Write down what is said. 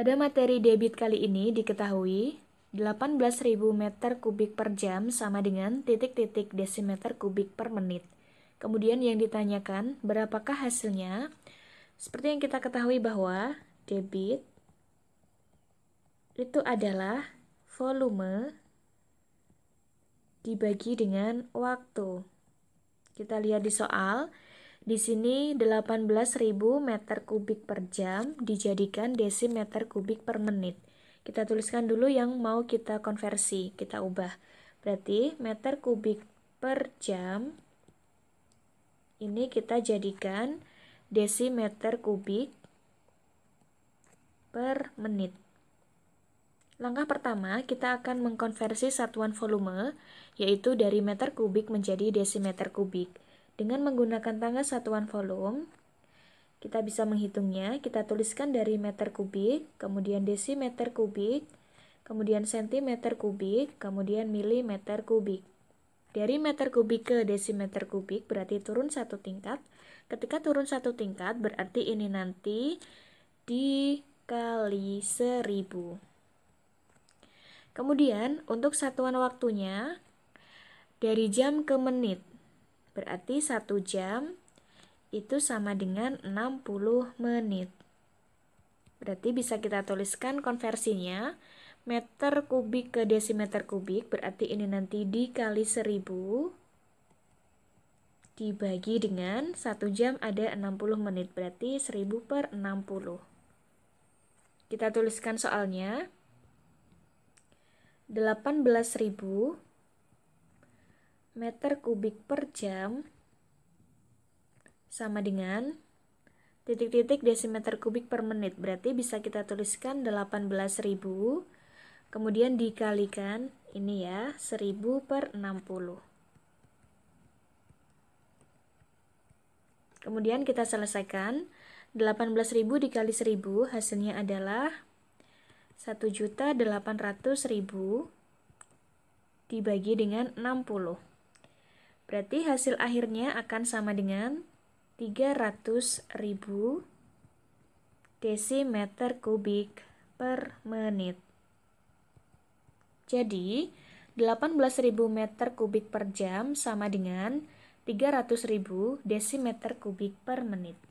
Pada materi debit kali ini diketahui 18.000 meter kubik per jam sama dengan titik-titik desimeter kubik per menit. Kemudian yang ditanyakan, berapakah hasilnya? Seperti yang kita ketahui bahwa debit itu adalah volume dibagi dengan waktu. Kita lihat di soal, di sini 18.000 meter kubik per jam dijadikan desimeter kubik per menit. Kita tuliskan dulu yang mau kita konversi, kita ubah. Berarti meter kubik per jam ini kita jadikan desimeter kubik per menit. Langkah pertama, kita akan mengkonversi satuan volume, yaitu dari meter kubik menjadi desimeter kubik. Dengan menggunakan tangga satuan volume, kita bisa menghitungnya. Kita tuliskan dari meter kubik, kemudian desimeter kubik, kemudian sentimeter kubik, kemudian milimeter kubik. Dari meter kubik ke desimeter kubik berarti turun satu tingkat. Ketika turun satu tingkat berarti ini nanti dikali seribu. Kemudian untuk satuan waktunya dari jam ke menit. Berarti 1 jam itu sama dengan 60 menit. Berarti bisa kita tuliskan konversinya meter kubik ke desimeter kubik berarti ini nanti dikali 1000 dibagi dengan 1 jam ada 60 menit berarti 1000 per 60. Kita tuliskan soalnya 18.000 meter kubik per jam sama dengan titik-titik desimeter kubik per menit. Berarti bisa kita tuliskan 18.000 kemudian dikalikan ini ya 1000 per 60. Kemudian kita selesaikan 18.000 dikali 1000 hasilnya adalah 1.800.000 dibagi dengan 60. Berarti hasil akhirnya akan sama dengan 300.000 desimeter kubik per menit. Jadi, 18.000 meter kubik per jam sama dengan 300.000 desimeter kubik per menit.